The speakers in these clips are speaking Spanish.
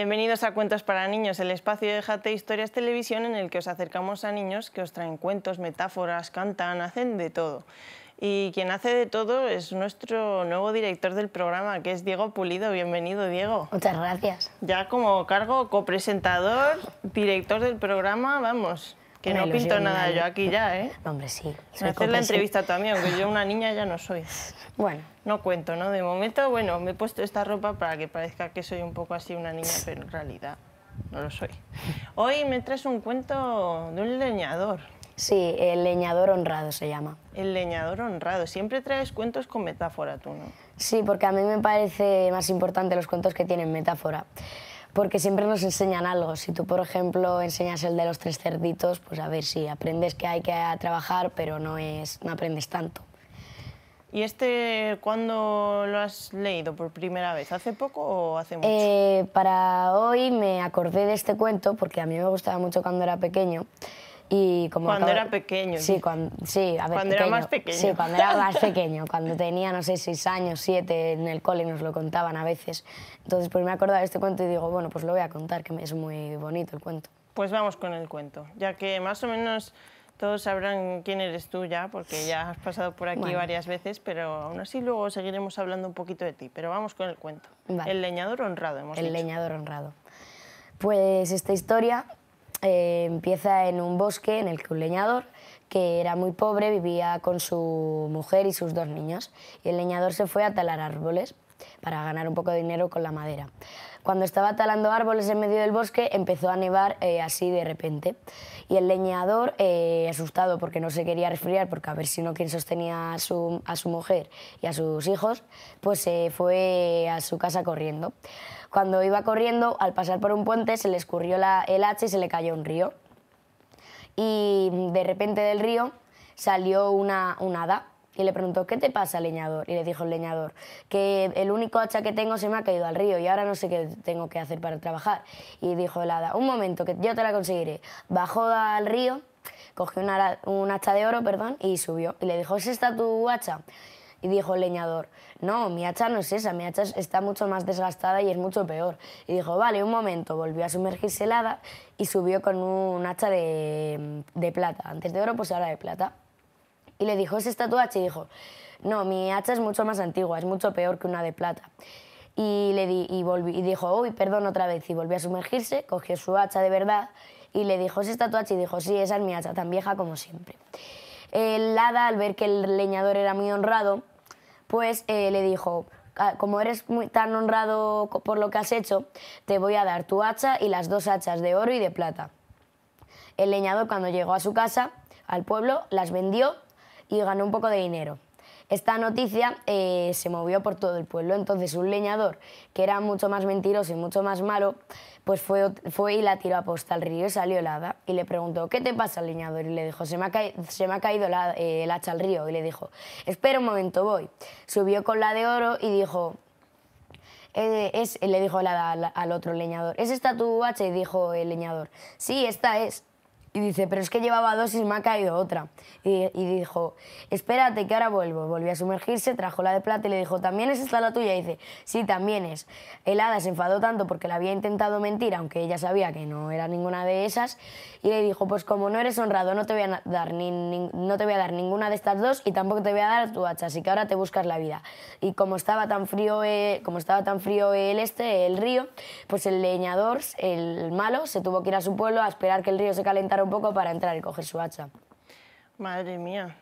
Bienvenidos a Cuentos para Niños, el espacio de Jate Historias Televisión en el que os acercamos a niños que os traen cuentos, metáforas, cantan, hacen de todo. Y quien hace de todo es nuestro nuevo director del programa, que es Diego Pulido. Bienvenido, Diego. Muchas gracias. Ya como cargo copresentador, director del programa, vamos, que no pinto nada yo aquí ya, ¿eh? Hombre, sí. Me haces la entrevista también, porque yo una niña ya no soy. Bueno, No cuento, ¿no? De momento, bueno, me he puesto esta ropa para que parezca que soy un poco así una niña, pero en realidad no lo soy. Hoy me traes un cuento de un leñador, sí, el leñador honrado se llama. el leñador honrado. Siempre traes cuentos con metáfora tú, ¿no? Sí, porque a mí me parece más importante los cuentos que tienen metáfora porque siempre nos enseñan algo. Si tú, por ejemplo, enseñas el de los tres cerditos, pues a ver si aprendes que hay que trabajar, pero no, es, no aprendes tanto. ¿Y este cuándo lo has leído por primera vez? ¿Hace poco o hace mucho? Eh, para hoy me acordé de este cuento porque a mí me gustaba mucho cuando era pequeño. Y como cuando era pequeño. Sí, cuando, sí, a ver, cuando era más pequeño. Sí, cuando era más pequeño, cuando tenía, no sé, seis años, siete, en el cole nos lo contaban a veces. Entonces, pues me acordaba de este cuento y digo, bueno, pues lo voy a contar, que es muy bonito el cuento. Pues vamos con el cuento, ya que más o menos todos sabrán quién eres tú ya, porque ya has pasado por aquí varias veces, pero aún así luego seguiremos hablando un poquito de ti. Pero vamos con el cuento. El leñador honrado, hemos El leñador honrado. Pues esta historia eh, empieza en un bosque en el que un leñador, que era muy pobre, vivía con su mujer y sus dos niños. Y el leñador se fue a talar árboles para ganar un poco de dinero con la madera. Cuando estaba talando árboles en medio del bosque empezó a nevar eh, así de repente y el leñador eh, asustado porque no se quería resfriar, porque a ver si no quien sostenía a su, a su mujer y a sus hijos, pues se eh, fue a su casa corriendo. Cuando iba corriendo, al pasar por un puente, se le escurrió la, el hacha y se le cayó un río. Y de repente del río salió una, hada y le preguntó, ¿qué te pasa, leñador? Y le dijo el leñador, que el único hacha que tengo se me ha caído al río y ahora no sé qué tengo que hacer para trabajar. Y dijo el hada, un momento, que yo te la conseguiré. Bajó al río, cogió un hacha de oro, perdón, y subió. Y le dijo, ¿es esta tu hacha? Y dijo el leñador, no, mi hacha no es esa, mi hacha está mucho más desgastada y es mucho peor. Y dijo, vale, un momento, volvió a sumergirse el hada y subió con un hacha de, de plata. Antes de oro, pues ahora de plata. Y le dijo, ¿ese esta Y dijo, no, mi hacha es mucho más antigua, es mucho peor que una de plata. Y, le y, y dijo, uy, perdón otra vez. Y volvió a sumergirse, cogió su hacha de verdad y le dijo, ¿ese esta Y dijo, sí, esa es mi hacha, tan vieja como siempre. El hada, al ver que el leñador era muy honrado, pues eh, le dijo, ah, como eres muy, tan honrado por lo que has hecho, te voy a dar tu hacha y las dos hachas de oro y de plata. El leñador cuando llegó a su casa, al pueblo, las vendió y ganó un poco de dinero. Esta noticia eh, se movió por todo el pueblo, entonces un leñador, que era mucho más mentiroso y mucho más malo, pues fue, fue y la tiró a posta al río y salió la hada y le preguntó, ¿qué te pasa, leñador? Y le dijo, se me ha, caído la, eh, el hacha al río. Y le dijo, espera un momento, voy. Subió con la de oro y dijo, eh, es, le dijo el al otro leñador, ¿es esta tu hacha? Y dijo el leñador, sí, esta es. Y dice, pero es que llevaba dos y me ha caído otra. Y, dijo, espérate que ahora vuelvo. Volvió a sumergirse, trajo la de plata y le dijo, ¿también es esta la tuya? Y dice, sí, también es. El hada se enfadó tanto porque la había intentado mentir, aunque ella sabía que no era ninguna de esas. Y le dijo, pues como no eres honrado, no te voy a dar, ni, no te voy a dar ninguna de estas dos y tampoco te voy a dar tu hacha, así que ahora te buscas la vida. Y como estaba tan frío, eh, como estaba tan frío el este, el río, pues el leñador, el malo, se tuvo que ir a su pueblo a esperar que el río se calentara un poco para entrar y coger su hacha. Madre mía.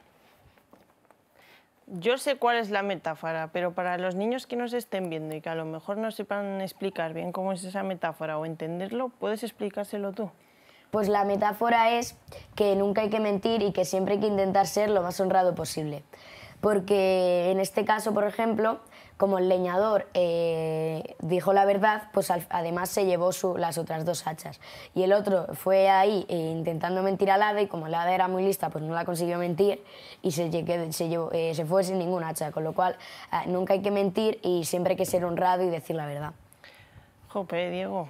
Yo sé cuál es la metáfora, pero para los niños que nos estén viendo y que a lo mejor no sepan explicar bien cómo es esa metáfora o entenderlo, ¿puedes explicárselo tú? Pues la metáfora es que nunca hay que mentir y que siempre hay que intentar ser lo más honrado posible. Porque en este caso, por ejemplo, como el leñador eh, dijo la verdad, pues además se llevó las otras dos hachas. Y el otro fue ahí eh, intentando mentir al hada y como la hada era muy lista, pues no la consiguió mentir y se, llevó, eh, se fue sin ninguna hacha. Con lo cual, ah, nunca hay que mentir y siempre hay que ser honrado y decir la verdad. Jope, Diego.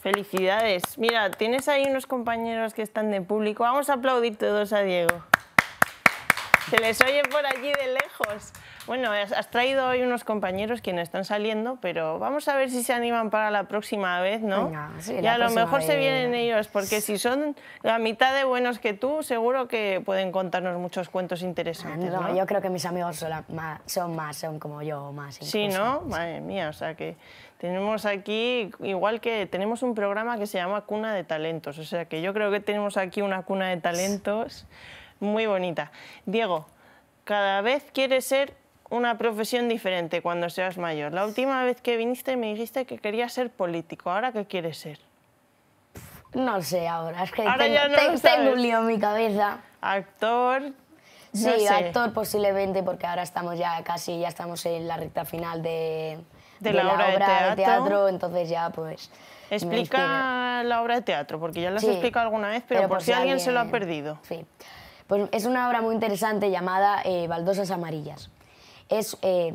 Felicidades. Mira, tienes ahí unos compañeros que están de público. Vamos a aplaudir todos a Diego. Se les oye por allí de lejos. Bueno, has traído hoy unos compañeros que no están saliendo, pero vamos a ver si se animan para la próxima vez, ¿no? Venga, y a lo mejor se vienen ellos, porque si son la mitad de buenos que tú, seguro que pueden contarnos muchos cuentos interesantes. yo creo que mis amigos son, más, son más, son como yo, más. Incluso. Sí, ¿no? Madre mía, o sea que tenemos aquí, igual que tenemos un programa que se llama Cuna de Talentos, o sea que yo creo que tenemos aquí una cuna de talentos muy bonita. Diego, cada vez quieres ser una profesión diferente cuando seas mayor. La última vez que viniste me dijiste que querías ser político. ¿Ahora qué quieres ser? No sé ahora, es que tengo, un lío en mi cabeza. Actor. Sí, actor posiblemente, porque ahora estamos ya casi, ya estamos en la recta final de, la, obra, de, teatro. entonces ya pues... Explica la obra de teatro, porque ya la has explicado alguna vez, pero, por, si, alguien, alguien se lo ha perdido. Sí. Pues es una obra muy interesante llamada eh, Baldosas Amarillas. Es, eh,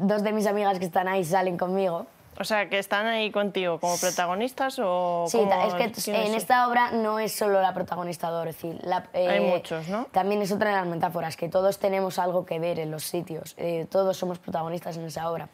dos de mis amigas que están ahí salen conmigo. O sea, que están ahí contigo como protagonistas o... Sí, es que en esta obra no es solo la protagonista Dorothy. Eh, Hay muchos, ¿no? También es otra de las metáforas, que todos tenemos algo que ver en los sitios. todos somos protagonistas en esa obra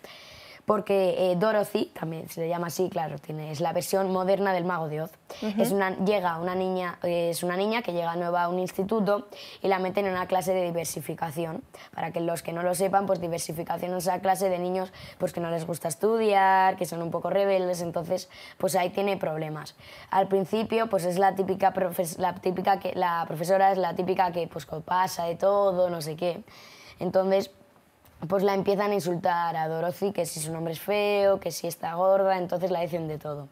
porque eh, Dorothy, también se le llama así, claro, tiene, es la versión moderna del mago de Oz. es una, llega una niña, eh, es una niña que llega nueva a un instituto y la meten en una clase de diversificación. Para que los que no lo sepan, pues diversificación es esa clase de niños pues, que no les gusta estudiar, que son un poco rebeldes, entonces pues ahí tiene problemas. Al principio pues es la típica, la típica que, la profesora es la típica que pues pasa de todo, no sé qué. Entonces, pues la empiezan a insultar a Dorothy, que si su nombre es feo, que si está gorda, entonces la dicen de todo.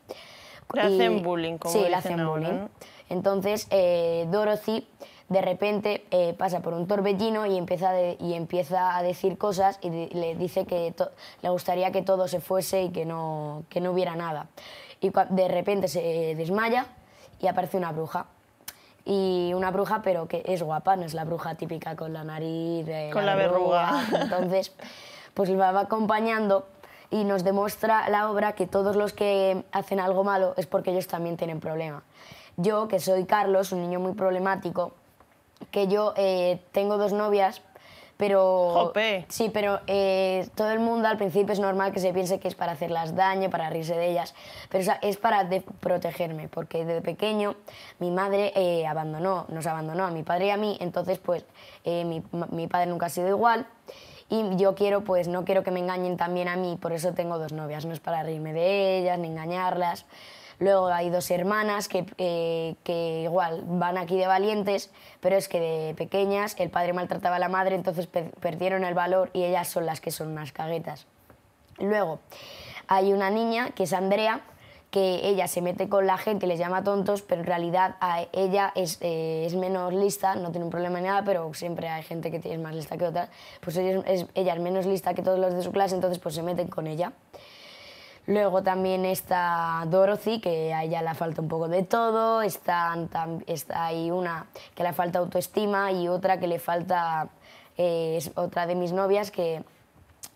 Le hacen bullying, como bullying. Entonces, eh, Dorothy de repente eh, pasa por un torbellino y empieza, y empieza a decir cosas y le dice que le gustaría que todo se fuese y que no, que no hubiera nada. Y de repente se eh, desmaya y aparece una bruja y una bruja, pero que es guapa, no es la bruja típica con la nariz, eh, con la, verruga. Entonces, pues va acompañando y nos demuestra la obra que todos los que hacen algo malo es porque ellos también tienen problema. Yo, que soy Carlos, un niño muy problemático, que yo eh, tengo dos novias pero... Sí, pero eh, todo el mundo al principio es normal que se piense que es para hacerlas daño, para reírse de ellas, pero es para protegerme, porque desde pequeño mi madre eh, abandonó, nos abandonó a mi padre y a mí, entonces pues eh, mi, mi padre nunca ha sido igual y yo quiero, pues no quiero que me engañen también a mí, por eso tengo dos novias, no es para reírme de ellas ni engañarlas, Luego hay dos hermanas eh, que, igual van aquí de valientes, pero es que de pequeñas el padre maltrataba a la madre, entonces perdieron el valor y ellas son las que son unas caguetas. Luego hay una niña que es Andrea, que ella se mete con la gente y les llama tontos, pero en realidad a ella es, eh, menos lista, no tiene un problema ni nada, pero siempre hay gente que es más lista que otras. Pues ella es, ella es menos lista que todos los de su clase, entonces pues se meten con ella. Luego también está Dorothy, que a ella le falta un poco de todo. Está, está una que le falta autoestima y otra que le falta, eh, es otra de mis novias que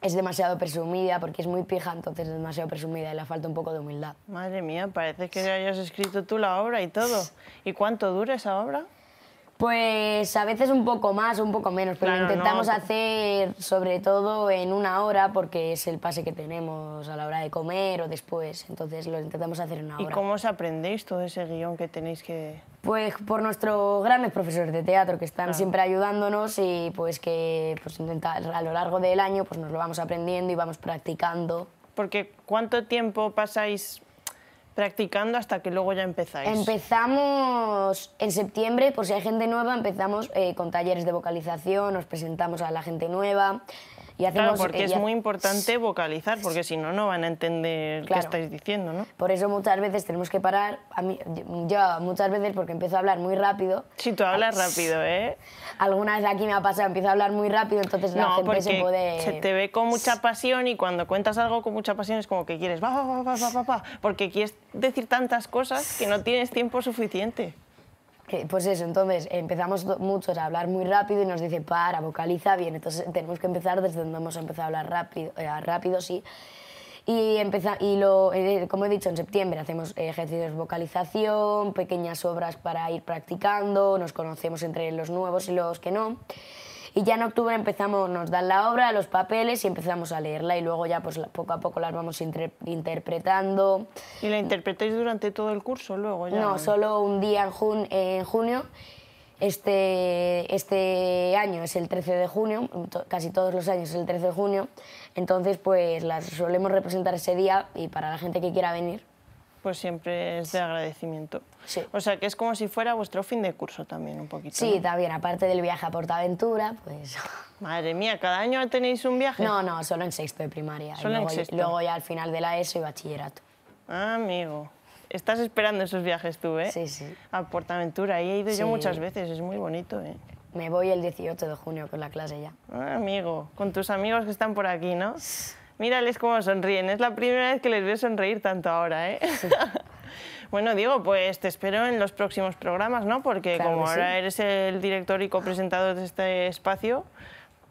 es demasiado presumida porque es muy pija, entonces es demasiado presumida y le falta un poco de humildad. Madre mía, parece que hayas escrito tú la obra y todo. ¿Y cuánto dura esa obra? Pues a veces un poco más, un poco menos, pero lo intentamos hacer sobre todo en una hora porque es el pase que tenemos a la hora de comer o después, entonces lo intentamos hacer en una hora. ¿Y cómo os aprendéis todo ese guión que tenéis que...? Pues por nuestros grandes profesores de teatro que están siempre ayudándonos y pues que pues intentar a lo largo del año pues nos lo vamos aprendiendo y vamos practicando. Porque ¿cuánto tiempo pasáis practicando hasta que luego ya empezáis. Empezamos en septiembre, por si hay gente nueva, empezamos eh, con talleres de vocalización, nos presentamos a la gente nueva, claro, porque eh, es muy importante vocalizar, porque si no, no van a entender qué estáis diciendo, ¿no? Por eso muchas veces tenemos que parar. A mí, yo muchas veces, porque empiezo a hablar muy rápido... Sí, tú hablas ah, rápido, ¿eh? Algunas vez aquí me ha pasado, empiezo a hablar muy rápido, entonces no, la gente se puede... se te ve con mucha pasión y cuando cuentas algo con mucha pasión es como que quieres... va, porque quieres decir tantas cosas que no tienes tiempo suficiente. Eh, pues eso, entonces empezamos muchos a hablar muy rápido y nos dice, para, vocaliza bien. Entonces tenemos que empezar desde donde hemos empezado a hablar rápido, eh, rápido sí. Y, y lo, eh, como he dicho, en septiembre hacemos ejercicios de vocalización, pequeñas obras para ir practicando, nos conocemos entre los nuevos y los que no. Y ya en octubre empezamos, nos dan la obra, los papeles y empezamos a leerla y luego ya pues poco a poco las vamos interpretando. ¿Y la interpretáis durante todo el curso luego? No, solo un día en, en junio. Este, este año es el 13 de junio, casi todos los años es el 13 de junio, entonces pues las solemos representar ese día y para la gente que quiera venir. Pues siempre es de agradecimiento. O sea, que es como si fuera vuestro fin de curso también un poquito. Sí, también, aparte del viaje a Portaventura, pues... Madre mía, ¿cada año tenéis un viaje? No, no, solo en sexto de primaria. Solo luego, en sexto. Luego ya al final de la ESO y bachillerato. Ah, amigo. Estás esperando esos viajes tú, ¿eh? Sí, sí. A Portaventura, ahí he ido yo muchas veces, es muy bonito, ¿eh? Me voy el 18 de junio con la clase ya. Ah, amigo, con tus amigos que están por aquí, ¿no? Mírales cómo sonríen. Es la primera vez que les veo sonreír tanto ahora, ¿eh? Bueno, Diego, pues te espero en los próximos programas, ¿no? Porque como ahora eres el director y copresentador de este espacio,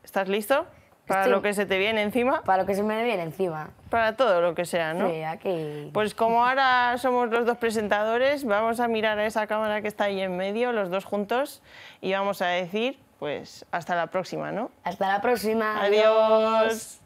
¿estás listo? Para lo que se te viene encima. Para lo que se me viene encima. Para todo lo que sea, ¿no? Sí, aquí. Pues como ahora somos los dos presentadores, vamos a mirar a esa cámara que está ahí en medio, los dos juntos, y vamos a decir, pues, hasta la próxima, ¿no? Hasta la próxima. Adiós.